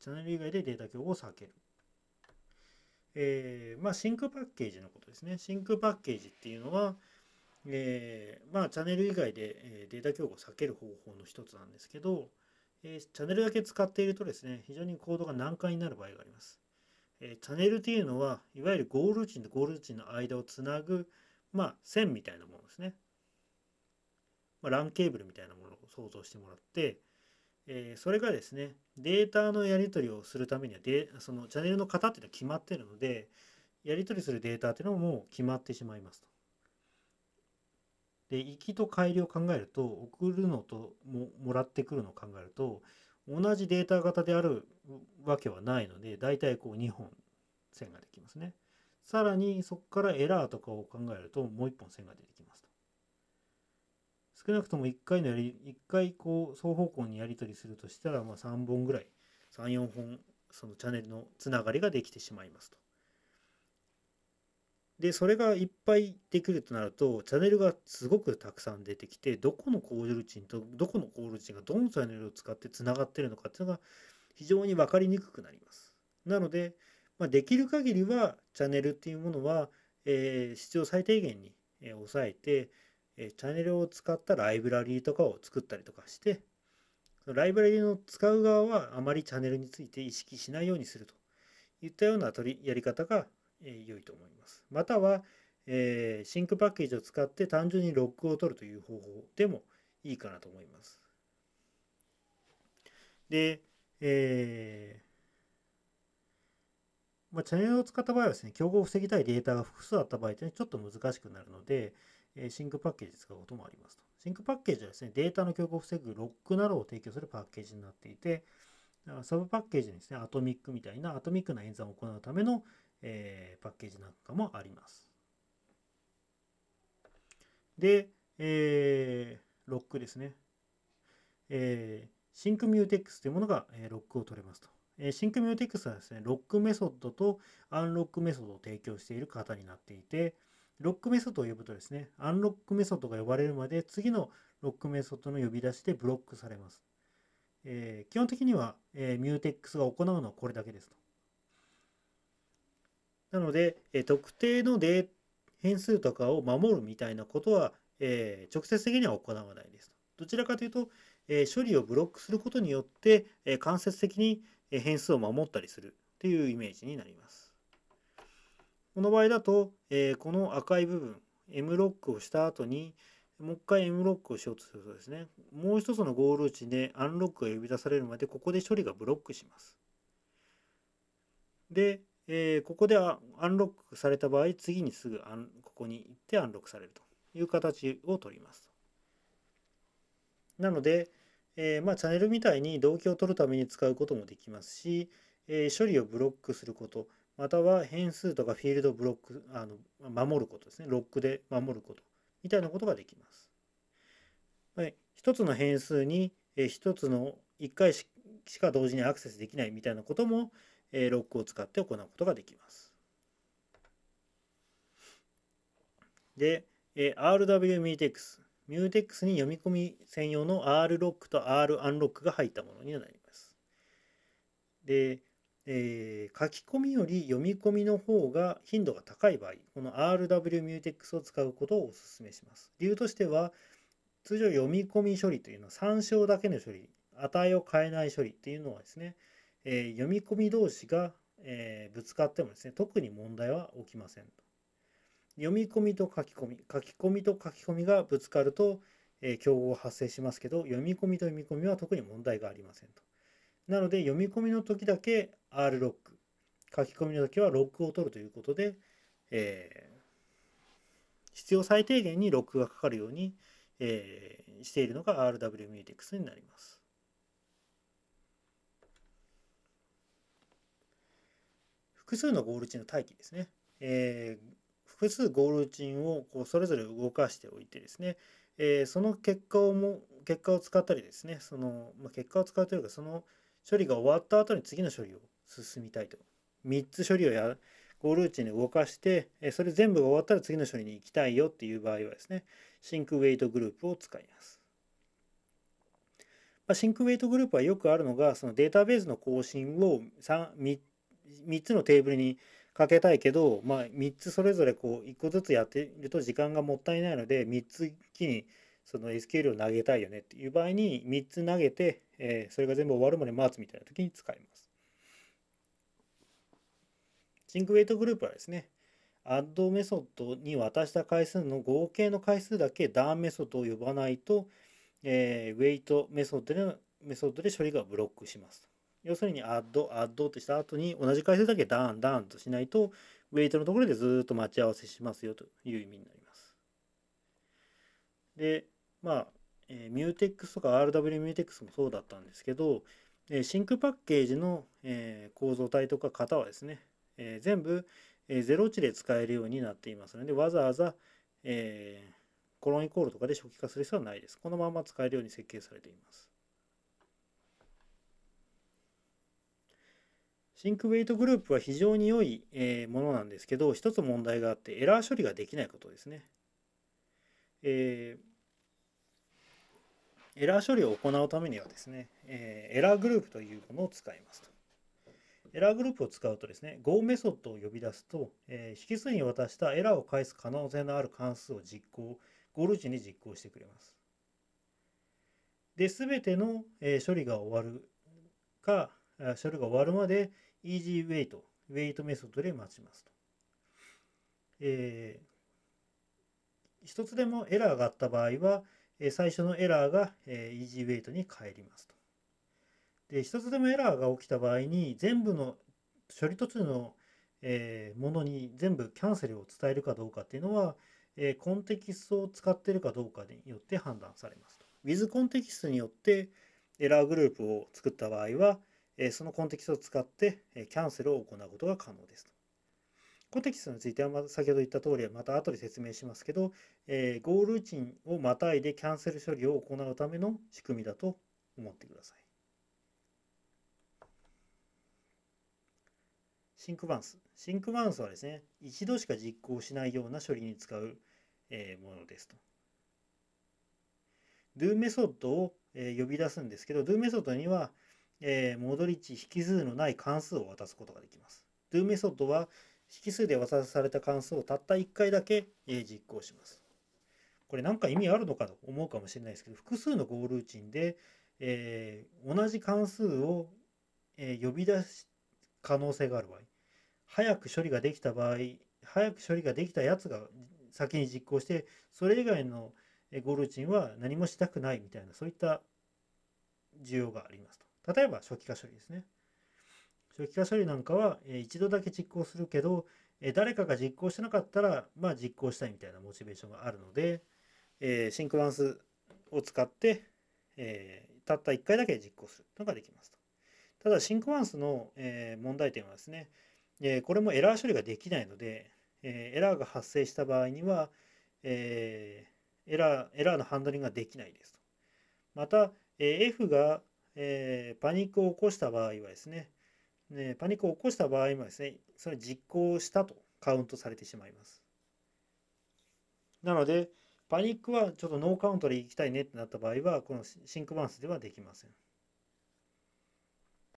チャンネル以外でデータ競合を避ける。えー、まあ、シンクパッケージのことですね。シンクパッケージっていうのは、えー、まあ、チャンネル以外で、えデータ競合を避ける方法の一つなんですけど、えチャンネルだけ使っているとですね、非常にコードが難解になる場合があります。えチャンネルっていうのは、いわゆるゴール値とゴール値の間をつなぐ、まあ、線みたいなものですね。まあ、LAN ケーブルみたいなものを想像してもらって、えー、それがですねデータのやり取りをするためにはでそのチャンネルの型っていうのは決まってるのでやり取りするデータっていうのももう決まってしまいますと。で行きと帰りを考えると送るのとももらってくるのを考えると同じデータ型であるわけはないので大体こう2本線ができますね。さらにそこからエラーとかを考えるともう1本線が出てきます。少なくとも1回のやり、1回こう、双方向にやり取りするとしたら、まあ3本ぐらい、3、4本、そのチャンネルのつながりができてしまいますと。で、それがいっぱいできるとなると、チャンネルがすごくたくさん出てきて、どこのコールチンと、どこのコールチンがどのチャンネルを使ってつながってるのかっていうのが非常に分かりにくくなります。なので、まあ、できる限りはチャンネルっていうものは、えー、必要最低限に抑えて、えチャンネルを使ったライブラリーとかを作ったりとかして、そのライブラリーの使う側はあまりチャンネルについて意識しないようにするといったような取りやり方が、え良いと思います。または、えシンクパッケージを使って単純にロックを取るという方法でもいいかなと思います。で、えー、まあ、チャンネルを使った場合はですね、競合を防ぎたいデータが複数あった場合ってちょっと難しくなるので、えシンクパッケージ使うこともありますと。シンクパッケージはですね、データの強化を防ぐロックなどを提供するパッケージになっていて、サブパッケージにですね、アトミックみたいなアトミックな演算を行うための、えパッケージなんかもあります。で、えー、ロックですね。えー、シンクミューテックスというものが、えロックを取れますと。えシンクミューテックスはですね、ロックメソッドとアンロックメソッドを提供している方になっていて、ロックメソッドを呼ぶとですね、アンロックメソッドが呼ばれるまで次のロックメソッドの呼び出しでブロックされます。えー、基本的には、えー、ミューテックスが行うのはこれだけですと。なので、えー、特定の変数とかを守るみたいなことは、えー、直接的には行わないですと。どちらかというと、えー、処理をブロックすることによって、えー、間接的に変数を守ったりするというイメージになります。この場合だと、えー、この赤い部分 M ロックをした後にもう一回 M ロックをしようとするとですねもう一つのゴール値でアンロックが呼び出されるまでここで処理がブロックしますで、えー、ここでアンロックされた場合次にすぐアンここに行ってアンロックされるという形をとりますなので、えー、まあ、チャンネルみたいに動機を取るために使うこともできますし、えー、処理をブロックすることまたは変数とかフィールドブロック、あの守ることですね。ロックで守ること。みたいなことができます。はい、1つの変数に1つの1回しか同時にアクセスできないみたいなこともロックを使って行うことができます。で、RWMutex。Mutex に読み込み専用の RLock と RUnlock が入ったものになります。で、えー、書き込みより読み込みの方が頻度が高い場合、この RWMutex を使うことをお勧めします。理由としては、通常読み込み処理というのは参照だけの処理、値を変えない処理っていうのはですね、えー、読み込み同士が、えー、ぶつかってもですね、特に問題は起きません読み込みと書き込み、書き込みと書き込みがぶつかると、え競合発生しますけど、読み込みと読み込みは特に問題がありませんと。なので読み込みの時だけ R ロック書き込みの時はロックを取るということで、えー、必要最低限にロックがかかるように、えー、しているのが RWMutex になります。複数のゴールチンの待機ですね。えー、複数ゴールチンをこうそれぞれ動かしておいてですね、えー、その結果をも結果を使ったりですねその、まあ、結果を使うというかその処理が終わった後に次の処理を進みたいと。3つ処理をやゴール値に動かして、それ全部が終わったら次の処理に行きたいよっていう場合はですね、シンクウェイトグループを使います。まあ、シンクウェイトグループはよくあるのが、そのデータベースの更新を 3, 3, つのテーブルにかけたいけど、まあ、3つそれぞれこう1個ずつやってると時間がもったいないので、3つ一気にその SQL を投げたいよねっていう場合に3つ投げて、えそれが全部終わるまで待つみたいな時に使います。シンクウェイトグループはですね、アッドメソッドに渡した回数の合計の回数だけダーンメソッドを呼ばないと、えー、ウェイトメソッドでメソッドで処理がブロックします要するにアッド、アッドってした後に同じ回数だけダーン、ダーンとしないと、ウェイトのところでずっと待ち合わせしますよという意味になります。で、まあ、えー、ミューテックスとか RW ミューテックスもそうだったんですけど、えー、シンクパッケージの、えー、構造体とか型はですね、えー、全部、え0値で使えるようになっていますので、わざわざ、えー、コロンイコールとかで初期化する必要はないです。このまま使えるように設計されています。シンクウェイトグループは非常に良いものなんですけど、一つ問題があってエラー処理ができないことですね。えー、エラー処理を行うためにはですね、えー、エラーグループというものを使いますと。エラーグループを使うとですね、Go メソッドを呼び出すと、えー、引数に渡したエラーを返す可能性のある関数を実行、ゴール時に実行してくれます。で、すべての、えー、処理が終わるか、処理が終わるまで EasyWait、Wait メソッドで待ちますと。えー、一つでもエラーがあった場合は、最初のエラーが EasyWait に返りますと。で、一つでもエラーが起きた場合に、全部の処理途中の、えー、ものに全部キャンセルを伝えるかどうかっていうのは、えー、コンテキストを使ってるかどうかによって判断されますと。With コンテキストによってエラーグループを作った場合は、えー、そのコンテキストを使って、えキャンセルを行うことが可能ですと。コンテキストについては、ま、先ほど言った通りまた後で説明しますけど、えー、ゴールーチンをまたいでキャンセル処理を行うための仕組みだと思ってください。シンクバウンス。シンクバウンスはですね、一度しか実行しないような処理に使う、えものですと。do メソッドを、え呼び出すんですけど、do メソッドには、え戻り値引数のない関数を渡すことができます。do メソッドは引数で渡された関数をたった1回だけ、え実行します。これ何か意味あるのかと思うかもしれないですけど、複数のゴールーチンで、え同じ関数を、え呼び出す可能性がある場合、早く処理ができた場合早く処理ができたやつが先に実行してそれ以外のゴールチンは何もしたくないみたいなそういった需要がありますと例えば初期化処理ですね初期化処理なんかは一度だけ実行するけど誰かが実行してなかったら、まあ、実行したいみたいなモチベーションがあるので、えー、シンクロンスを使って、えー、たった1回だけ実行するのができますと。ただ、シンクロンスの、えー、問題点はですね、えこれもエラー処理ができないので、えエラーが発生した場合には、えエラーエラーのハンドリングができないですと。また、え F が、えパニックを起こした場合はですね、ね、パニックを起こした場合もですね、それ実行したとカウントされてしまいます。なので、パニックはちょっとノーカウントでいきたいねってなった場合は、このシンクバウンスではできません。